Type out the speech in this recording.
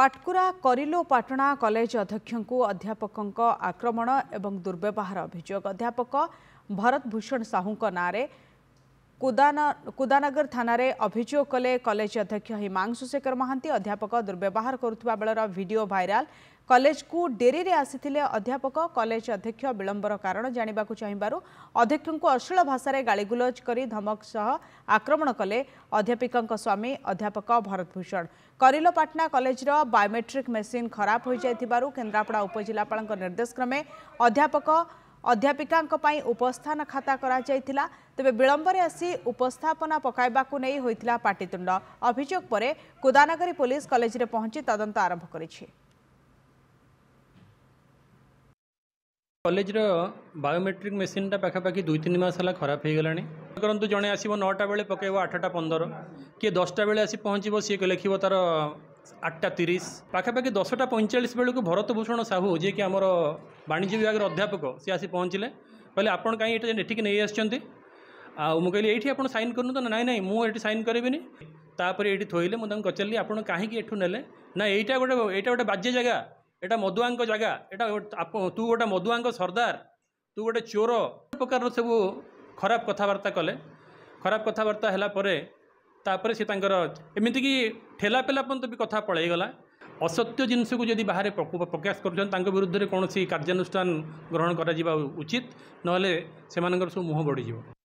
Patkura Karilo Patna college ଅଧ୍ୟକ୍ଷଙ୍କୁ ଅଧ୍ୟାପକଙ୍କ ଆକ୍ରମଣ ଏବଂ ଦୁର୍ବ୍ୟବହାର ଅଭିଯୋଗ ଅଧ୍ୟାପକ ଭରତ ଭୂଷଣ ସାହୁଙ୍କ ନାଁରେ कुदाना कुदानगर थाना अभोग कले कलेज अध्यक्ष हिमांशु शेखर महां अध्यापक दुर्व्यवहार करुवा बेलर भिड भाइराल कलेज को डेरी आसी अध्यापक कलेज अध्यक्ष विलंबर कारण जाणी चाहिए अध्यक्ष को अश्लील भाषा गाड़गुलज कर धमक सह आक्रमण कले अध्यापिका स्वामी अध्यापक भरत भूषण करपाटना कलेजर बायोमेट्रिक मेसीन खराब हो जाथ्रापड़ा उपजिला निर्देश क्रमे अध्यापक ଅଧ୍ୟାପିକାଙ୍କ ପାଇଁ ଉପସ୍ଥାନ ଖାତା କରାଯାଇଥିଲା ତେବେ ବିଳମ୍ବରେ ଆସି ଉପସ୍ଥାପନା ପକାଇବାକୁ ନେଇ ହୋଇଥିଲା ପାଟିତୁଣ୍ଡ ଅଭିଯୋଗ ପରେ କୁଦାନଗରୀ ପୋଲିସ କଲେଜରେ ପହଞ୍ଚି ତଦନ୍ତ ଆରମ୍ଭ କରିଛି କଲେଜର ବାୟୋମେଟ୍ରିକ୍ ମେସିନ୍ଟା ପାଖାପାଖି ଦୁଇ ତିନି ମାସ ହେଲା ଖରାପ ହୋଇଗଲାଣି କରନ୍ତୁ ଜଣେ ଆସିବ ନଅଟା ବେଳେ ପକାଇବ ଆଠଟା ପନ୍ଦର କିଏ ଦଶଟା ବେଳେ ଆସି ପହଞ୍ଚିବ ସିଏ ଲେଖିବ ତା'ର আটটা তিরিশ পাখাপাখি দশটা ପଇଁଚାଳିଶ ବେଳକୁ ଭରତଭୂଷଣ ସାହୁ ଯିଏକି ଆମର ବାଣିଜ୍ୟ ବିଭାଗର ଅଧ୍ୟାପକ ସିଏ ଆସି ପହଞ୍ଚିଲେ କହିଲେ ଆପଣ କାହିଁ ଏଇଟା ଏଠିକି ନେଇ ଆସିଛନ୍ତି ଆଉ ମୁଁ କହିଲି ଏଇଠି ଆପଣ ସାଇନ୍ କରୁନୁ ନାଇଁ ନାଇଁ ମୁଁ ଏଠି ସାଇନ୍ କରିବିନି ତାପରେ ଏଇଠି ଥୋଇଲେ ମୁଁ ତାଙ୍କୁ ପଚାରିଲି ଆପଣ କାହିଁକି ଏଠୁ ନେଲେ ନା ଏଇଟା ଗୋଟେ ଏଇଟା ଗୋଟେ ବାଜ୍ୟ ଜାଗା ଏଇଟା ମଦୁଆଙ୍କ ଜାଗା ଏଇଟା ତୁ ଗୋଟେ ମଦୁଆଙ୍କ ସର୍ଦ୍ଦାର ତୁ ଗୋଟେ ଚୋର ପ୍ରକାରର ସବୁ ଖରାପ କଥାବାର୍ତ୍ତା କଲେ ଖରାପ କଥାବାର୍ତ୍ତା ହେଲା ପରେ ତାପରେ ସେ ତାଙ୍କର ଏମିତିକି ଠେଲାପେଲାପର୍ଯ୍ୟନ୍ତ ବି କଥା ପଳାଇଗଲା ଅସତ୍ୟ ଜିନିଷକୁ ଯଦି ବାହାରେ ପ୍ରକାଶ କରୁଛନ୍ତି ତାଙ୍କ ବିରୁଦ୍ଧରେ କୌଣସି କାର୍ଯ୍ୟାନୁଷ୍ଠାନ ଗ୍ରହଣ କରାଯିବା ଉଚିତ ନହେଲେ ସେମାନଙ୍କର ସବୁ ମୁହଁ ବଢ଼ିଯିବ